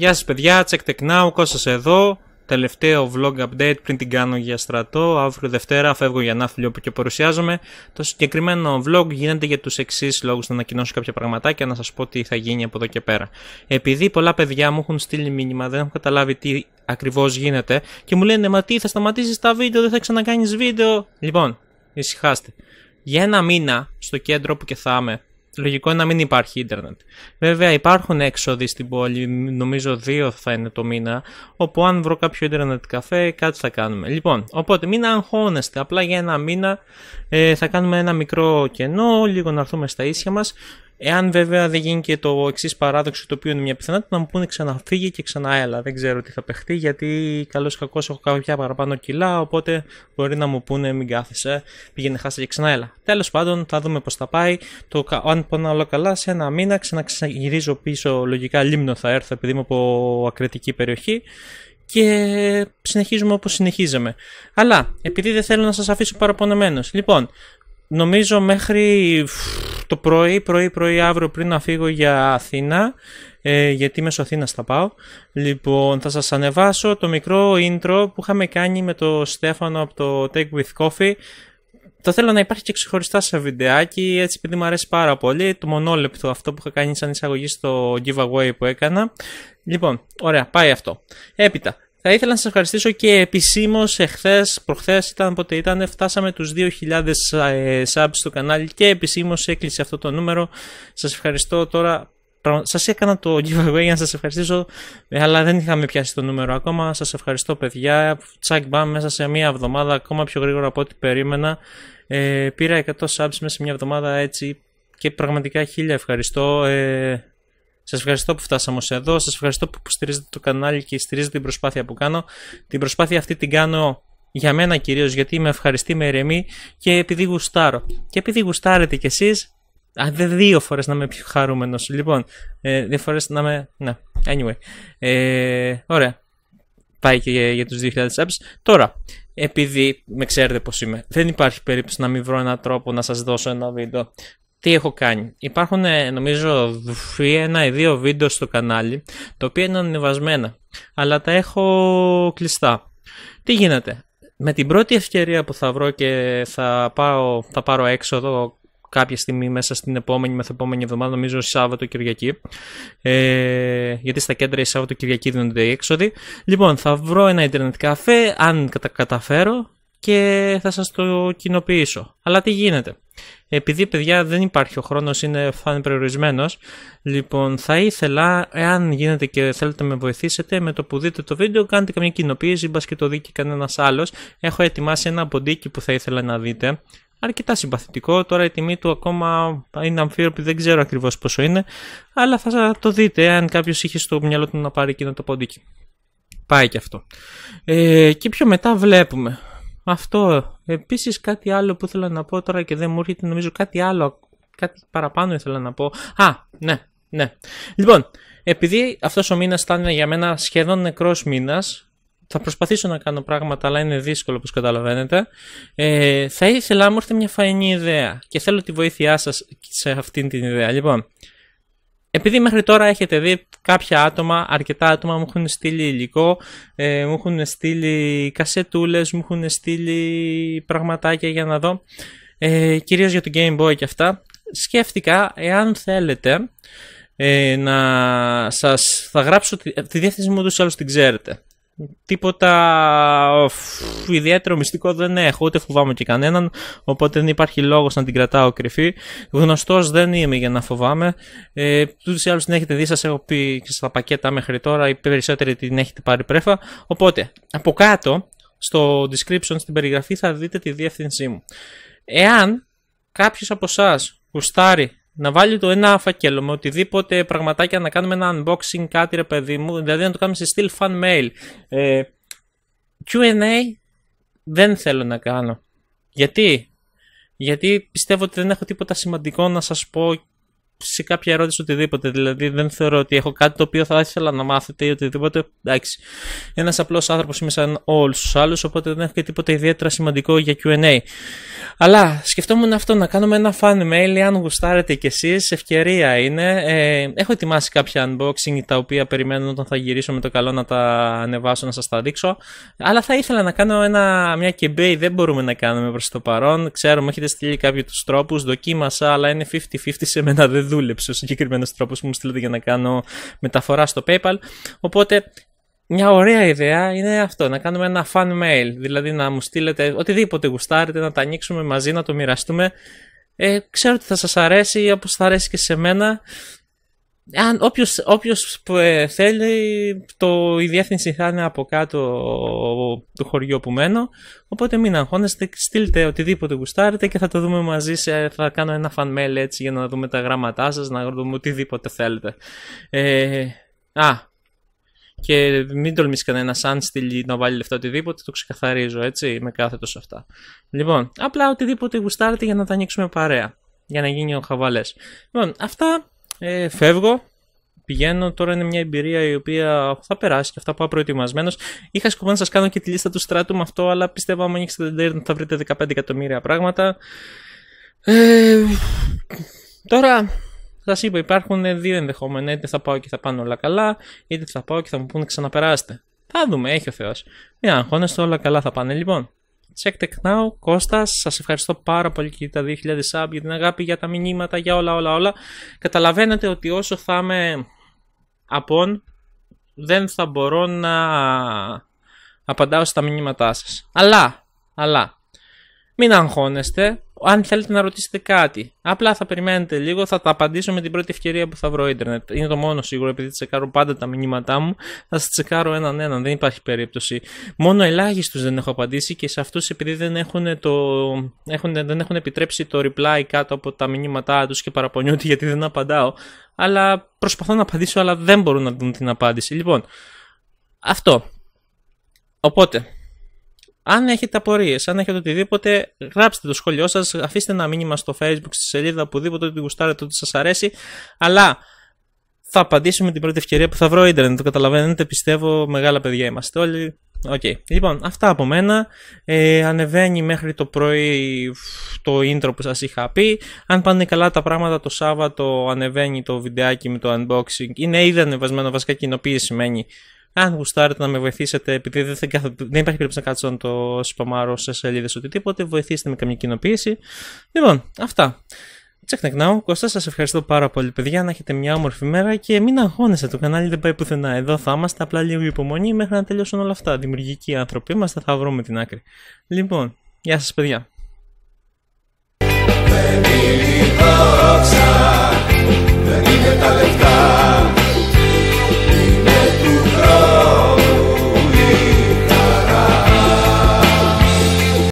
Γεια σας παιδιά, check tech now, Κώστας εδώ. Τελευταίο vlog update πριν την κάνω για στρατό. Αύριο Δευτέρα φεύγω για Ναύπλιο όπου και παρουσιάζομαι. Το συγκεκριμένο vlog γίνεται για τους εξής λόγους να ανακοινώσω κάποια πραγματάκια, να σας πω τι θα γίνει από εδώ και πέρα. Επειδή πολλά παιδιά μου έχουν στείλει μήνυμα, δεν έχω καταλάβει τι ακριβώς γίνεται και μου λένε «Μα τι, θα σταματήσεις τα βίντεο, δεν θα ξανακάνεις βίντεο». Λοιπόν, ησυχάστε. Για ένα μήνα στο κέντρο που και θα είμαι, λογικό είναι να μην υπάρχει ίντερνετ. Βέβαια υπάρχουν έξοδοι στην πόλη, νομίζω δύο θα είναι το μήνα, όπου αν βρω κάποιο ίντερνετ καφέ κάτι θα κάνουμε. Λοιπόν, οπότε μην αγχώνεστε, απλά για ένα μήνα ε, θα κάνουμε ένα μικρό κενό, λίγο να έρθουμε στα ίσια μας Εάν βέβαια δεν γίνει και το εξής παράδοξο, το οποίο είναι μια πιθανότητα, να μου πούνε ξαναφύγει και ξαναέλα. Δεν ξέρω τι θα παιχτεί, γιατί καλώς ή κακό έχω κάποια παραπάνω κιλά. Οπότε μπορεί να μου πούνε μην κάθεσαι, πήγαινε χάσα και ξαναέλα. Τέλος πάντων, θα δούμε πώς θα πάει. Το, αν πω όλα καλά, σε ένα μήνα ξαναγυρίζω πίσω. Λογικά λίμνο θα έρθω, επειδή είμαι από ακριτική περιοχή και συνεχίζουμε όπως συνεχίζαμε. Αλλά επειδή δεν θέλω να σας αφήσω παραπονεμένος. Λοιπόν, νομίζω μέχρι το πρωί, πρωί, πρωί αύριο πριν να φύγω για Αθήνα, ε, γιατί μέσω Αθήνα θα πάω. Λοιπόν, θα σας ανεβάσω το μικρό intro που είχαμε κάνει με το Στέφανο από το Take With Coffee. Το θέλω να υπάρχει και ξεχωριστά σε βιντεάκι, έτσι επειδή μου αρέσει πάρα πολύ. Το μονόλεπτο αυτό που είχα κάνει σαν εισαγωγή στο giveaway που έκανα. Λοιπόν, ωραία, πάει αυτό. Έπειτα, θα ήθελα να σας ευχαριστήσω και επισήμως εχθές, προχθές ήταν πότε ήταν, φτάσαμε τους 2.000 ε, subs στο κανάλι και επισήμως έκλεισε αυτό το νούμερο. Σας ευχαριστώ τώρα, σας έκανα το giveaway για να σας ευχαριστήσω, ε, αλλά δεν είχαμε πιάσει το νούμερο ακόμα. Σας ευχαριστώ παιδιά, τσακ μπαμ μέσα σε μια εβδομάδα, ακόμα πιο γρήγορα από ό,τι περίμενα. Ε, πήρα 100 subs μέσα σε μια εβδομάδα έτσι και πραγματικά χίλια ευχαριστώ. Ε, Σας ευχαριστώ που φτάσαμε ως εδώ. Σας ευχαριστώ που στηρίζετε το κανάλι και στηρίζετε την προσπάθεια που κάνω. Την προσπάθεια αυτή την κάνω για μένα κυρίως γιατί με ευχαριστεί, με ηρεμή και επειδή γουστάρω. Και επειδή γουστάρετε κι εσείς, δεν δύο φορές να είμαι πιο χαρούμενος. Λοιπόν, ε, δύο φορές να είμαι. Ναι, anyway. Ε, ωραία. Πάει και για, για τους 2.000 subs. Τώρα, επειδή με ξέρετε πώς είμαι, δεν υπάρχει περίπτωση να μην βρω έναν τρόπο να σας δώσω ένα βίντεο τι έχω κάνει. Υπάρχουν ε, νομίζω ένα ή δύο βίντεο στο κανάλι τα οποία είναι ανεβασμένα αλλά τα έχω κλειστά. Τι γίνεται. Με την πρώτη ευκαιρία που θα βρω και θα, πάω, θα πάρω έξοδο κάποια στιγμή μέσα στην επόμενη μεθεπόμενη εβδομάδα, νομίζω Σάββατο Κυριακή. Ε, γιατί στα κέντρα η Σάββατο Κυριακή δίνονται οι έξοδοι. Λοιπόν, θα βρω ένα Ιντερνετ καφέ, αν τα καταφέρω, και θα σας το κοινοποιήσω. Αλλά τι γίνεται. Επειδή παιδιά δεν υπάρχει ο χρόνος, είναι φαν περιορισμένος, λοιπόν θα ήθελα, εάν γίνεται και θέλετε να με βοηθήσετε, με το που δείτε το βίντεο κάντε καμία κοινοποίηση, μπας και το δει και κανένας άλλος. Έχω ετοιμάσει ένα ποντίκι που θα ήθελα να δείτε, αρκετά συμπαθητικό. Τώρα η τιμή του ακόμα είναι αμφίροπη, δεν ξέρω ακριβώς πόσο είναι. Αλλά θα το δείτε, αν κάποιος είχε στο μυαλό του να πάρει εκείνο το ποντίκι. Πάει και αυτό. Ε, και πιο μετά βλέπουμε αυτό. Επίσης κάτι άλλο που ήθελα να πω τώρα και δεν μου έρχεται νομίζω κάτι άλλο, κάτι παραπάνω ήθελα να πω. Α, ναι, ναι. Λοιπόν, επειδή αυτός ο μήνας ήταν για μένα σχεδόν νεκρός μήνας, θα προσπαθήσω να κάνω πράγματα, αλλά είναι δύσκολο όπως καταλαβαίνετε. Ε, θα ήθελα να μου έρθει μια φαϊνή ιδέα και θέλω τη βοήθειά σας σε αυτήν την ιδέα. Λοιπόν, επειδή μέχρι τώρα έχετε δει κάποια άτομα, αρκετά άτομα μου έχουν στείλει υλικό, ε, μου έχουν στείλει κασετούλες, μου έχουν στείλει πραγματάκια για να δω, ε, κυρίως για το Game Boy και αυτά, σκέφτηκα εάν θέλετε ε, να σας... θα γράψω τη, τη διεύθυνση μου τους άλλους την ξέρετε τίποτα ιδιαίτερο μυστικό δεν έχω, ούτε φοβάμαι και κανέναν, οπότε δεν υπάρχει λόγος να την κρατάω κρυφή. Γνωστός δεν είμαι για να φοβάμαι. Ε, Τούτως ή την έχετε δει, σας έχω πει και στα πακέτα μέχρι τώρα, οι περισσότεροι την έχετε πάρει πρέφα. Οπότε, από κάτω, στο description, στην περιγραφή, θα δείτε τη διεύθυνσή μου. Εάν κάποιος από εσάς γουστάρει να βάλει το ένα φακέλο με οτιδήποτε πραγματάκια να κάνουμε ένα unboxing κάτι ρε παιδί μου, δηλαδή να το κάνουμε σε Still fan mail. Ε, Q&A δεν θέλω να κάνω. Γιατί? Γιατί πιστεύω ότι δεν έχω τίποτα σημαντικό να σας πω σε κάποια ερώτηση οτιδήποτε. Δηλαδή δεν θεωρώ ότι έχω κάτι το οποίο θα ήθελα να μάθετε ή οτιδήποτε. Εντάξει. Ένας απλός άνθρωπος είμαι σαν όλους τους άλλους, οπότε δεν έχω και τίποτα ιδιαίτερα σημαντικό για QA. Αλλά σκεφτόμουν αυτό, να κάνουμε ένα fan mail, αν γουστάρετε κι εσείς, ευκαιρία είναι. Ε, έχω ετοιμάσει κάποια unboxing τα οποία περιμένω όταν θα γυρίσω με το καλό να τα ανεβάσω, να σας τα δείξω. Αλλά θα ήθελα να κάνω ένα, μια κεμπέη, δεν μπορούμε να κάνουμε προς το παρόν. Ξέρουμε, έχετε στείλει κάποιους τρόπους, δοκίμασα, αλλά είναι 50-50 σε μένα, δεν δούλεψε ο συγκεκριμένος τρόπος που μου στείλετε για να κάνω μεταφορά στο PayPal. Οπότε μια ωραία ιδέα είναι αυτό, να κάνουμε ένα fan mail, δηλαδή να μου στείλετε οτιδήποτε γουστάρετε, να τα ανοίξουμε μαζί, να το μοιραστούμε. Ε, ξέρω ότι θα σας αρέσει, όπως θα αρέσει και σε μένα αν όποιος, όποιος ε, θέλει, το, η διεύθυνση θα είναι από κάτω του χωριού που μένω. Οπότε μην αγχώνεστε, στείλτε οτιδήποτε γουστάρετε και θα το δούμε μαζί. θα κάνω ένα fan mail έτσι για να δούμε τα γράμματά σας, να δούμε οτιδήποτε θέλετε. Ε, α, και μην τολμήσει κανένα αν στείλει να βάλει λεφτά οτιδήποτε, το ξεκαθαρίζω έτσι, με κάθετος σε αυτά. Λοιπόν, απλά οτιδήποτε γουστάρετε για να τα ανοίξουμε παρέα. Για να γίνει ο χαβαλές. Λοιπόν, αυτά ε, φεύγω, πηγαίνω. Τώρα είναι μια εμπειρία η οποία θα περάσει και αυτά πάω προετοιμασμένος. Είχα σκοπό να σας κάνω και τη λίστα του στράτου με αυτό, αλλά πιστεύω αν ανοίξετε την Internet θα βρείτε 15 εκατομμύρια πράγματα. Ε, τώρα, σας είπα, υπάρχουν δύο ενδεχόμενα. Είτε θα πάω και θα πάνε όλα καλά, είτε θα πάω και θα μου πούνε ξαναπεράστε. Θα δούμε, έχει ο Θεός. Μια αγχώνεστε, όλα καλά θα πάνε λοιπόν. Check Tech Now, Κώστας, σας ευχαριστώ πάρα πολύ και τα 2.000 sub για την αγάπη, για τα μηνύματα, για όλα όλα όλα. Καταλαβαίνετε ότι όσο θα είμαι απόν, δεν θα μπορώ να απαντάω στα μηνύματά σας. Αλλά, αλλά, μην αγχώνεστε, αν θέλετε να ρωτήσετε κάτι. Απλά θα περιμένετε λίγο, θα τα απαντήσω με την πρώτη ευκαιρία που θα βρω ίντερνετ. Είναι το μόνο σίγουρο, επειδή τσεκάρω πάντα τα μηνύματά μου, θα σας τσεκάρω έναν έναν. Δεν υπάρχει περίπτωση. Μόνο ελάχιστους δεν έχω απαντήσει και σε αυτούς επειδή δεν έχουν, το... έχουν, δεν έχουν επιτρέψει το reply κάτω από τα μηνύματά τους και παραπονιούνται γιατί δεν απαντάω. Αλλά προσπαθώ να απαντήσω, αλλά δεν μπορούν να δουν την απάντηση. Λοιπόν, αυτό. Οπότε, αν έχετε απορίες, αν έχετε οτιδήποτε, γράψτε το σχόλιο σας, αφήστε ένα μήνυμα στο facebook, στη σελίδα, οπουδήποτε, ό,τι γουστάρετε, ό,τι σας αρέσει. Αλλά θα απαντήσουμε την πρώτη ευκαιρία που θα βρω ίντερνετ. Το καταλαβαίνετε, πιστεύω, μεγάλα παιδιά είμαστε όλοι. Okay. Λοιπόν, αυτά από μένα. Ε, ανεβαίνει μέχρι το πρωί το intro που σας είχα πει. Αν πάνε καλά τα πράγματα το Σάββατο ανεβαίνει το βιντεάκι με το unboxing. Είναι ήδη ανεβασμένο, βασικά κοινοποίηση σημαίνει αν γουστάρετε να με βοηθήσετε, επειδή δεν, δεν υπάρχει περίπτωση να κάτσω να το σπαμάρω σε σελίδες οτιδήποτε, βοηθήστε με καμία κοινοποίηση. Λοιπόν, αυτά. Check Now, Κώστα, σας ευχαριστώ πάρα πολύ παιδιά, να έχετε μια όμορφη μέρα και μην αγώνεστε. το κανάλι δεν πάει πουθενά, εδώ θα είμαστε, απλά λίγο υπομονή μέχρι να τελειώσουν όλα αυτά, δημιουργικοί άνθρωποι είμαστε, θα βρούμε την άκρη. Λοιπόν, γεια σας, παιδιά.